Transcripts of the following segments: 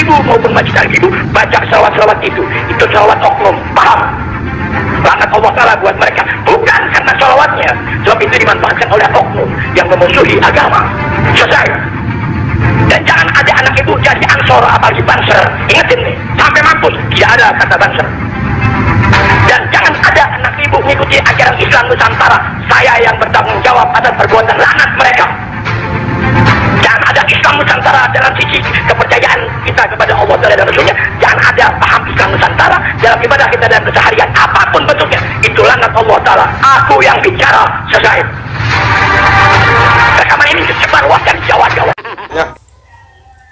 ibu maupun majikan ibu baca salawat-salawat itu itu salawat oknum paham Langat Allah Ta'ala buat mereka bukan karena salawatnya sebab itu dimanfaatkan oleh oknum yang memusuhi agama selesai dan jangan ada anak ibu jadi ansor apalagi banser ingetin nih sampai mampus tidak ada kata banser dan jangan ada anak ibu mengikuti ajaran Islam Nusantara saya yang bertanggung jawab atas perbuatan langat mereka dalam ibadah kita dan keseharian apapun bentuknya itu langat Allah Ta'ala aku yang bicara sesaib rekaman ini disebar luaskan Jawa-Jawa ya.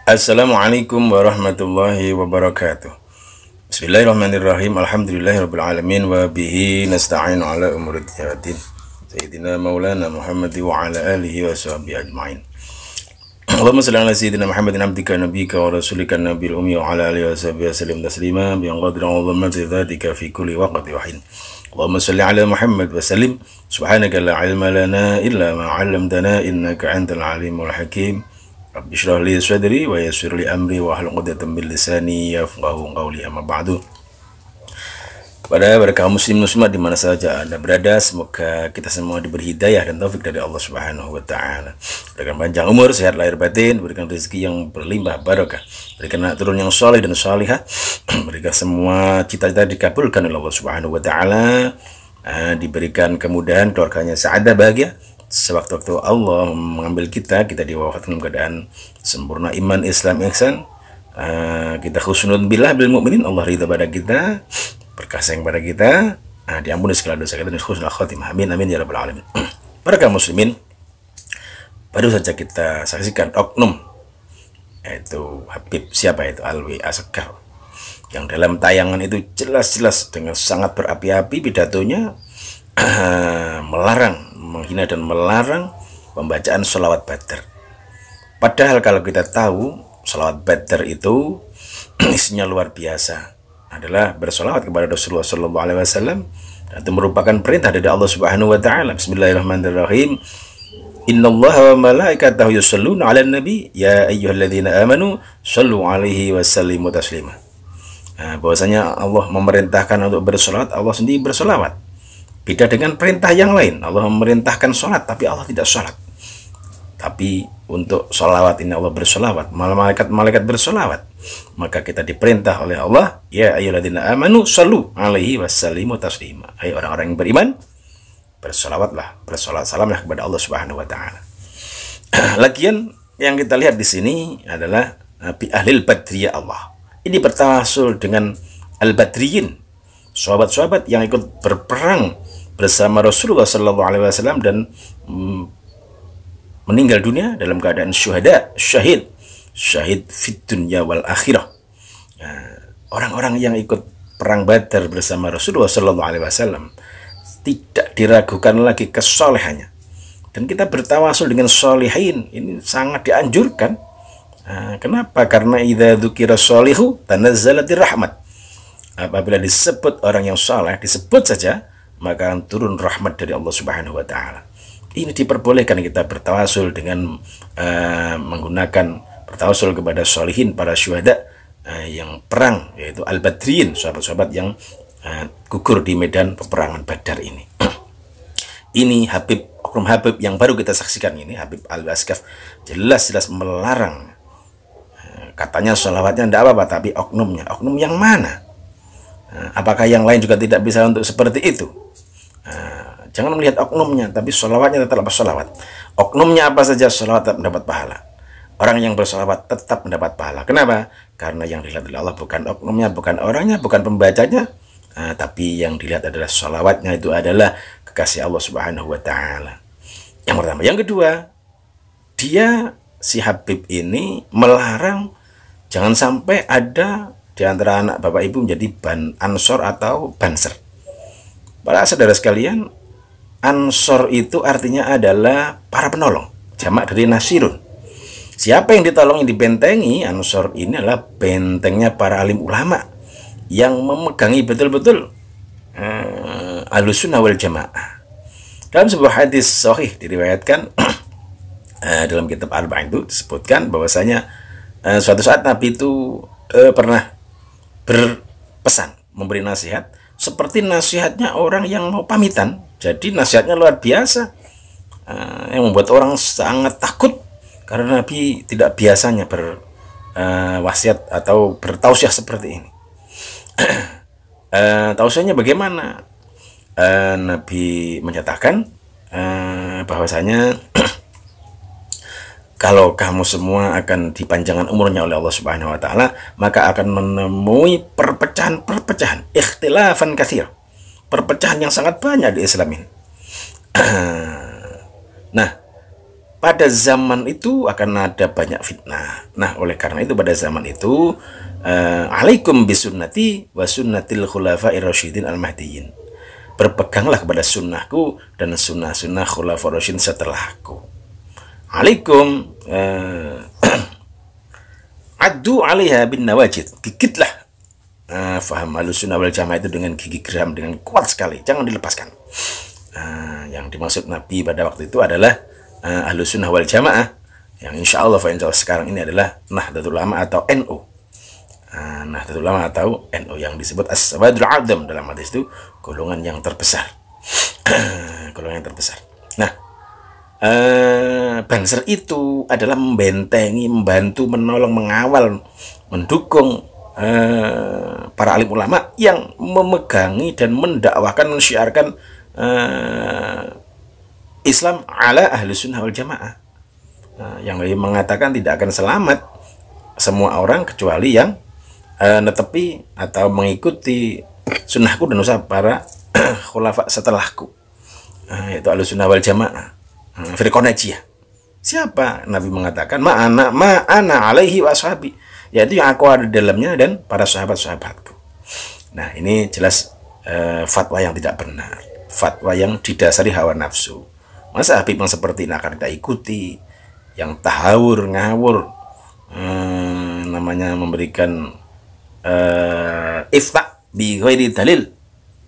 Assalamualaikum warahmatullahi wabarakatuh Bismillahirrahmanirrahim Alhamdulillahirrahmanirrahim Wa bihi nasta'in ala umurid Sayyidina maulana Muhammad wa ala alihi wa sahbihi ajma'in اللهم صل على سيدنا محمد عبدك نبيك ورسولك النبي الأمي وعلى آله وصحبه وسلم تسليما بأنقاض عظمة ذاتك في كل وقت وحين اللهم صل على محمد وسلم سبحانك لا علم لنا إلا ما علمتنا إنك أنت العليم الحكيم رب اشرح لي صدري ويسر لي أمري واحلل عقدة من لساني يفقه قولي أما بعد kepada mereka muslim muslimat di mana saja anda berada semoga kita semua diberi hidayah dan taufik dari Allah Subhanahu wa taala berikan panjang umur sehat lahir batin berikan rezeki yang berlimpah barokah berikan anak turun yang soleh dan salihah berikan semua cita-cita dikabulkan oleh Allah Subhanahu wa taala ah, diberikan kemudahan keluarganya seada bahagia sewaktu-waktu Allah mengambil kita kita diwafatkan dalam keadaan sempurna iman Islam ihsan ah, kita khusnul bilah bil mukminin Allah ridha pada kita berkasih kepada kita nah, diampuni segala dosa kita dan khusnul khotimah amin amin ya rabbal alamin mereka muslimin baru saja kita saksikan oknum yaitu Habib siapa itu Alwi Asgar yang dalam tayangan itu jelas-jelas dengan sangat berapi-api pidatonya melarang menghina dan melarang pembacaan sholawat badar padahal kalau kita tahu sholawat badar itu isinya luar biasa adalah bersolawat kepada Rasulullah Sallallahu Alaihi Wasallam. Itu merupakan perintah dari Allah Subhanahu Wa Taala. Bismillahirrahmanirrahim. Inna Allah wa malaikatahu yusallun ala nabi ya ayyuhalladzina amanu sallu alaihi wa sallimu taslima. Nah, bahwasanya Allah memerintahkan untuk bersolawat, Allah sendiri bersolawat. Beda dengan perintah yang lain. Allah memerintahkan sholat, tapi Allah tidak sholat. Tapi untuk solawat ini Allah bersolawat, malaikat-malaikat bersolawat. Maka kita diperintah oleh Allah, ya ayyuhalladzina amanu salu alaihi wasallimu taslima. Hai orang-orang yang beriman, bersolawatlah, bersolawat salamlah kepada Allah Subhanahu wa taala. Lagian yang kita lihat di sini adalah Nabi eh, Ahlil Badriyah Allah. Ini bertawasul dengan Al-Badriyin, sahabat-sahabat yang ikut berperang bersama Rasulullah Sallallahu Alaihi Wasallam dan mm, meninggal dunia dalam keadaan syuhada, syahid, syahid fit dunya wal akhirah. Ya, orang-orang yang ikut perang Badar bersama Rasulullah Shallallahu Alaihi Wasallam tidak diragukan lagi kesolehannya. Dan kita bertawasul dengan solehin ini sangat dianjurkan. Ya, kenapa? Karena idza dzukira sholihu tanazzalatir rahmat. Apabila disebut orang yang saleh disebut saja maka turun rahmat dari Allah Subhanahu wa taala ini diperbolehkan kita bertawasul dengan uh, menggunakan bertawasul kepada solihin para syuhada uh, yang perang yaitu al badrin sahabat-sahabat yang uh, gugur di medan peperangan Badar ini. ini Habib Oknum Habib yang baru kita saksikan ini Habib al waskaf jelas-jelas melarang katanya sholawatnya tidak apa-apa tapi oknumnya oknum yang mana? apakah yang lain juga tidak bisa untuk seperti itu? Jangan melihat oknumnya, tapi sholawatnya tetap bersolawat. Oknumnya apa saja, sholawat tetap mendapat pahala. Orang yang bersholawat tetap mendapat pahala. Kenapa? Karena yang dilihat oleh Allah bukan oknumnya, bukan orangnya, bukan pembacanya, nah, tapi yang dilihat adalah sholawatnya itu adalah kekasih Allah Subhanahu Wa Taala. Yang pertama, yang kedua, dia si Habib ini melarang jangan sampai ada di antara anak bapak ibu menjadi ban ansor atau banser. Para saudara sekalian, Ansor itu artinya adalah para penolong, jamak dari Nasirun. Siapa yang ditolong yang dibentengi? Ansor ini adalah bentengnya para alim ulama yang memegangi betul-betul eh, alusunah wal jamaah. Dalam sebuah hadis sahih diriwayatkan eh, dalam kitab al itu disebutkan bahwasanya eh, suatu saat Nabi itu eh, pernah berpesan memberi nasihat seperti nasihatnya orang yang mau pamitan. Jadi nasihatnya luar biasa uh, yang membuat orang sangat takut karena Nabi tidak biasanya berwasiat eh, uh, atau bertausiah seperti ini. uh, tausiahnya bagaimana? Uh, Nabi menyatakan uh, bahwasanya kalau kamu semua akan dipanjangkan umurnya oleh Allah Subhanahu wa taala, maka akan menemui perpecahan-perpecahan, ikhtilafan kasir. Perpecahan yang sangat banyak di Islam ini. nah, pada zaman itu akan ada banyak fitnah. Nah, oleh karena itu pada zaman itu uh, alaikum bisunnati wa sunnatil khulafa'ir rasyidin al-mahdiyyin. Berpeganglah kepada sunnahku dan sunnah-sunnah khulafa'ir rasyidin setelahku alaikum uh, eh, addu alaiha bin nawajid gigitlah uh, faham alusuna wal jamaah itu dengan gigi geram dengan kuat sekali jangan dilepaskan uh, yang dimaksud Nabi pada waktu itu adalah uh, alusuna wal jamaah yang insya Allah, insya Allah sekarang ini adalah Nahdlatul Ulama atau NU NO. Nahdlatul Ulama atau NU yang disebut As-Sabadul Adam dalam hadis itu golongan yang terbesar golongan yang terbesar nah uh, Banser itu adalah membentengi, membantu, menolong, mengawal, mendukung uh, para alim ulama yang memegangi dan mendakwakan, mensyiarkan uh, Islam ala ahli sunnah wal jamaah. Uh, yang mengatakan tidak akan selamat semua orang kecuali yang uh, netepi atau mengikuti sunnahku dan usaha para khulafa setelahku. Uh, yaitu ahli sunnah wal jamaah. Firqonajiyah. Siapa? Nabi mengatakan, ma'ana, ma'ana alaihi washabi Yaitu yang aku ada di dalamnya dan para sahabat-sahabatku. Nah, ini jelas eh, fatwa yang tidak benar. Fatwa yang didasari hawa nafsu. Masa Habib yang seperti ini akan kita ikuti? Yang tahawur, ngawur. Hmm, namanya memberikan eh, ifta bi dalil.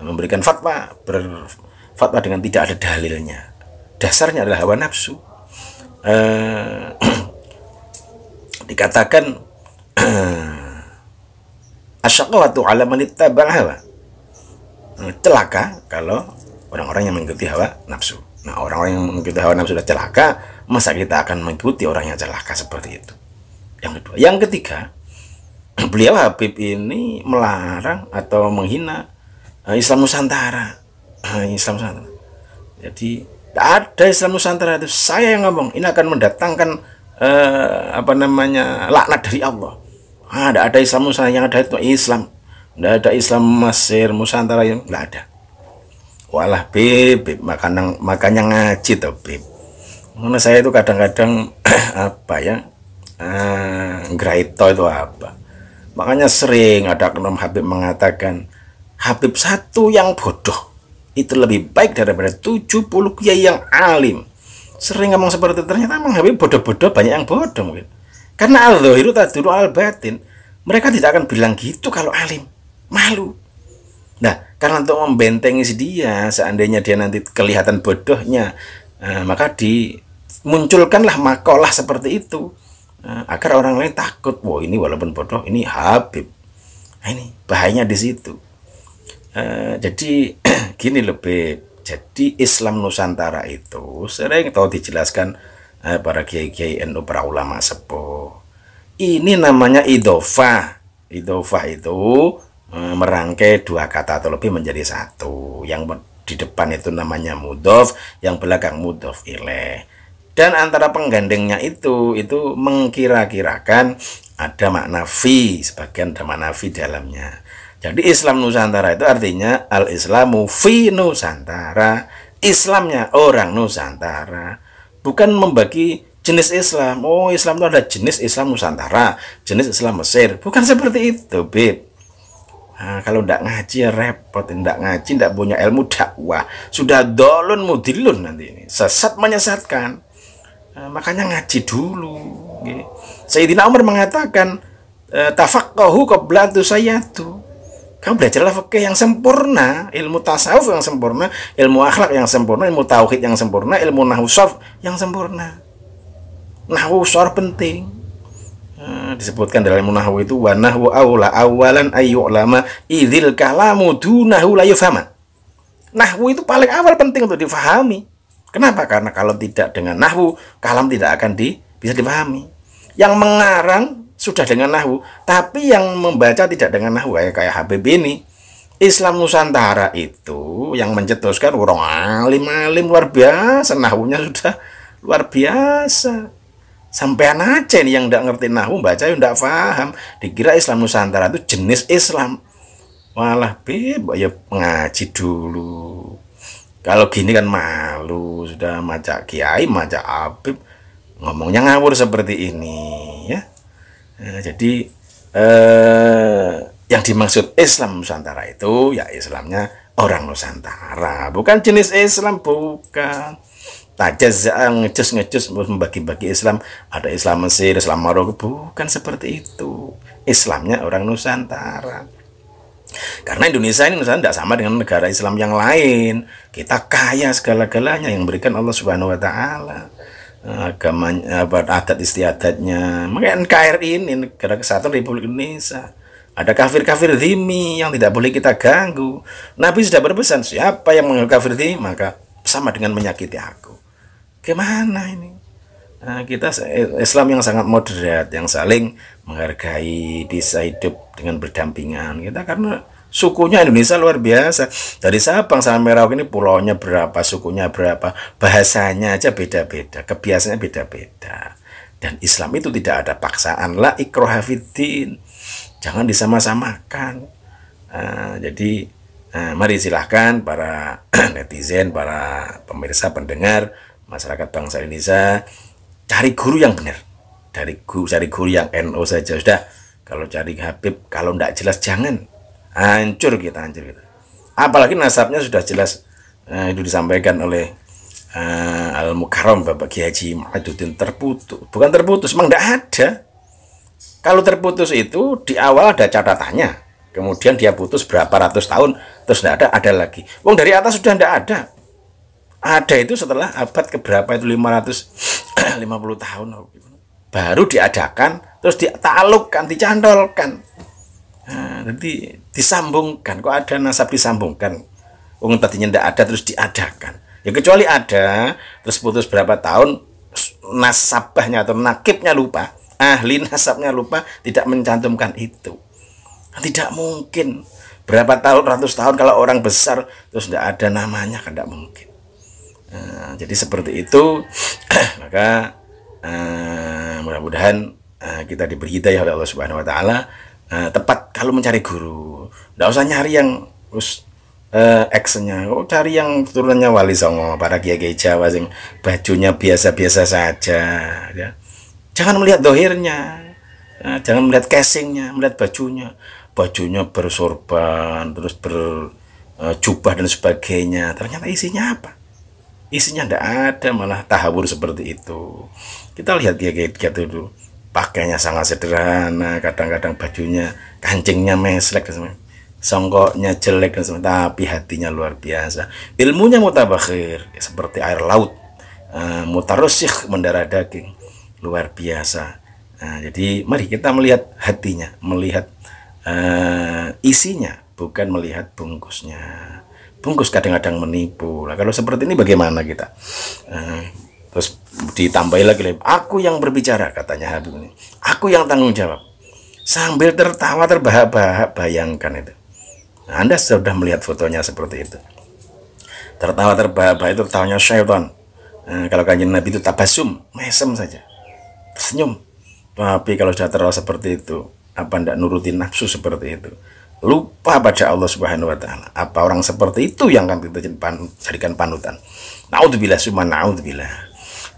Memberikan fatwa, berfatwa dengan tidak ada dalilnya. Dasarnya adalah hawa nafsu eh, dikatakan tuh ala man hawa hmm, celaka kalau orang-orang yang mengikuti hawa nafsu nah orang-orang yang mengikuti hawa nafsu sudah celaka masa kita akan mengikuti orang yang celaka seperti itu yang kedua yang ketiga beliau Habib ini melarang atau menghina eh, Islam Nusantara Islam Nusantara jadi Tak ada Islam Nusantara itu saya yang ngomong. Ini akan mendatangkan eh, apa namanya laknat dari Allah. Ah, ada Islam Nusantara yang ada itu Islam. Tidak ada Islam Mesir Nusantara yang tidak ada. Walah bib makanan makanya ngaji tuh bib. Karena saya itu kadang-kadang apa ya, eh, graito itu apa. Makanya sering ada kenom Habib mengatakan Habib satu yang bodoh itu lebih baik daripada 70 kiai yang alim sering ngomong seperti itu ternyata Mang Habib bodoh-bodoh banyak yang bodoh mungkin karena al-zahiru tadulu al-batin mereka tidak akan bilang gitu kalau alim malu nah karena untuk membentengi si dia seandainya dia nanti kelihatan bodohnya eh, maka dimunculkanlah makalah seperti itu eh, agar orang lain takut wah ini walaupun bodoh ini Habib nah, ini bahayanya di situ Eh, jadi gini lebih jadi Islam Nusantara itu sering tahu dijelaskan eh, para kiai-kiai NU para ulama sepuh ini namanya idofah idofah itu eh, merangkai dua kata atau lebih menjadi satu yang di depan itu namanya mudof yang belakang mudof ileh dan antara penggandengnya itu itu mengkira-kirakan ada makna fi sebagian ada makna fi dalamnya jadi Islam Nusantara itu artinya al-Islamu fi Nusantara, Islamnya orang Nusantara. Bukan membagi jenis Islam. Oh, Islam itu ada jenis Islam Nusantara, jenis Islam Mesir. Bukan seperti itu, beb. Nah, kalau tidak ngaji ya repot, tidak ngaji, tidak punya ilmu dakwah. Sudah dolun mudilun nanti ini. Sesat menyesatkan. Nah, makanya ngaji dulu. Okay. Sayyidina Umar mengatakan, eh, tafakkahu saya tuh. Kamu belajarlah fikih yang sempurna, ilmu tasawuf yang sempurna, ilmu akhlak yang sempurna, ilmu tauhid yang sempurna, ilmu nahwu yang sempurna. Nahwu penting. Nah, disebutkan dalam ilmu nahwu itu wa nahwu aula awalan ayyulama idzil kalamu dunahu la yufhama. Nahwu itu paling awal penting untuk difahami. Kenapa? Karena kalau tidak dengan nahwu, kalam tidak akan di, bisa dipahami. Yang mengarang sudah dengan Nahu tapi yang membaca tidak dengan Nahu kayak kayak Habib ini Islam Nusantara itu yang mencetuskan orang alim-alim luar biasa Nahunya sudah luar biasa sampean aja nih yang tidak ngerti Nahu baca yang tidak paham dikira Islam Nusantara itu jenis Islam malah bib ya ngaji dulu kalau gini kan malu sudah maca kiai maca abib ngomongnya ngawur seperti ini ya Eh, jadi eh, yang dimaksud Islam Nusantara itu ya Islamnya orang Nusantara, bukan jenis Islam, bukan tajaz nah, ngecus ngecus membagi-bagi Islam ada Islam Mesir Islam Maroko bukan seperti itu Islamnya orang Nusantara karena Indonesia ini Nusantara tidak sama dengan negara Islam yang lain kita kaya segala-galanya yang berikan Allah Subhanahu Wa Taala agamanya apa adat istiadatnya makanya NKRI ini negara kesatuan Republik Indonesia ada kafir-kafir dhimi yang tidak boleh kita ganggu Nabi sudah berpesan siapa yang mengganggu kafir dhimi maka sama dengan menyakiti aku gimana ini nah, kita Islam yang sangat moderat yang saling menghargai bisa hidup dengan berdampingan kita karena sukunya Indonesia luar biasa dari Sabang sampai Merauke ini pulaunya berapa sukunya berapa bahasanya aja beda-beda kebiasaannya beda-beda dan Islam itu tidak ada paksaan la ikrohafidin jangan disama-samakan uh, jadi uh, mari silahkan para netizen para pemirsa pendengar masyarakat bangsa Indonesia cari guru yang benar dari guru cari guru yang NO saja sudah kalau cari Habib kalau tidak jelas jangan hancur kita hancur kita apalagi nasabnya sudah jelas eh, itu disampaikan oleh eh, Al Mukarram Bapak Kiai Haji ma'adudin terputus bukan terputus memang tidak ada kalau terputus itu di awal ada catatannya kemudian dia putus berapa ratus tahun terus tidak ada ada lagi wong dari atas sudah tidak ada ada itu setelah abad keberapa itu 550 tahun baru diadakan terus ditalukkan dicandolkan Nah, nanti disambungkan. Kok ada nasab disambungkan? Wong tadinya tidak ada terus diadakan. Ya kecuali ada terus putus berapa tahun nasabahnya atau nakibnya lupa, ahli nasabnya lupa tidak mencantumkan itu. tidak mungkin berapa tahun ratus tahun kalau orang besar terus tidak ada namanya kan tidak mungkin. Nah, jadi seperti itu maka uh, mudah-mudahan uh, kita diberi hidayah oleh Allah Subhanahu Wa Taala Nah, tepat kalau mencari guru, tidak usah nyari yang terus uh, eh, actionnya, oh cari yang turunannya wali songo, para kiai kiai Jawa sing bajunya biasa-biasa saja, ya. Jangan melihat dohirnya, nah, jangan melihat casingnya, melihat bajunya, bajunya bersorban, terus berjubah eh, uh, dan sebagainya. Ternyata isinya apa? Isinya tidak ada, malah tahabur seperti itu. Kita lihat kiai kiai dulu pakainya sangat sederhana kadang-kadang bajunya kancingnya meslek dan sebagainya songkoknya jelek dan sebagainya tapi hatinya luar biasa ilmunya mutabakhir ya seperti air laut uh, eh, mendara mendarah daging luar biasa nah, jadi mari kita melihat hatinya melihat uh, isinya bukan melihat bungkusnya bungkus kadang-kadang menipu lah kalau seperti ini bagaimana kita uh, Terus ditambahi lagi, aku yang berbicara katanya Habib ini. Aku yang tanggung jawab. Sambil tertawa terbahak-bahak bayangkan itu. anda sudah melihat fotonya seperti itu. Tertawa terbahak-bahak itu tertawanya syaitan. Nah, kalau kanjeng Nabi itu tabasum, mesem saja. Tersenyum. Tapi kalau sudah terlalu seperti itu, apa ndak nurutin nafsu seperti itu? lupa baca Allah Subhanahu wa taala. Apa orang seperti itu yang akan kita jadikan panutan? Naudzubillah summa naudzubillah.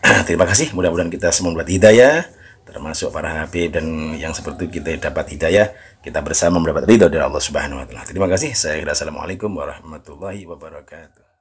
Terima kasih. Mudah-mudahan kita semua mendapat hidayah termasuk para habib dan yang seperti kita dapat hidayah kita bersama mendapat ridho dari Allah Subhanahu wa taala. Terima kasih. Saya kira Assalamualaikum warahmatullahi wabarakatuh.